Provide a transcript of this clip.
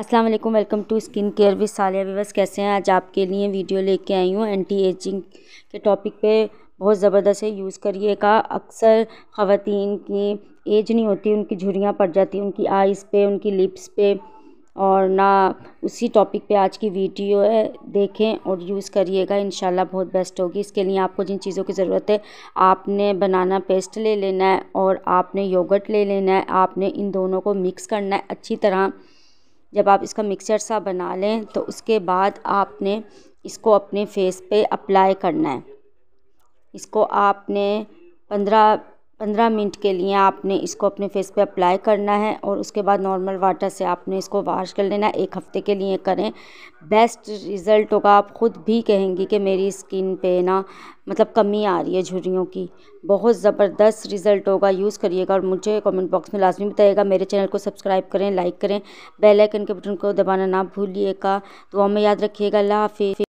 अस्सलाम वालेकुम welcome to skin care with Saliya विवस कैसे हैं आज आपके लिए वीडियो लेके आई हूँ एंटी एजिंग के टॉपिक पे बहुत ज़बरदस्त है यूज़ करिएगा अक्सर ख़वान की एज नहीं होती उनकी झुरियाँ पड़ जाती हैं उनकी आइज़ पे उनकी लिप्स पे और ना उसी टॉपिक पे आज की वीडियो है देखें और यूज़ करिएगा इन बहुत बेस्ट होगी इसके लिए आपको जिन चीज़ों की ज़रूरत है आपने बनाना पेस्ट ले लेना है और आपने योगर्ट ले लेना है आपने इन दोनों को मिक्स करना है अच्छी तरह जब आप इसका मिक्सचर सा बना लें तो उसके बाद आपने इसको अपने फेस पे अप्लाई करना है इसको आपने पंद्रह पंद्रह मिनट के लिए आपने इसको अपने फेस पे अप्लाई करना है और उसके बाद नॉर्मल वाटर से आपने इसको वाश कर लेना एक हफ़्ते के लिए करें बेस्ट रिज़ल्ट होगा आप ख़ुद भी कहेंगी कि मेरी स्किन पे ना मतलब कमी आ रही है झुरियों की बहुत ज़बरदस्त रिज़ल्ट होगा यूज़ करिएगा और मुझे कमेंट बॉक्स में लाजमी बताइएगा मेरे चैनल को सब्सक्राइब करें लाइक करें बेलैकन के बटन को दबाना ना भूलिएगा तो हमें याद रखिएगा अल्लाह हाफि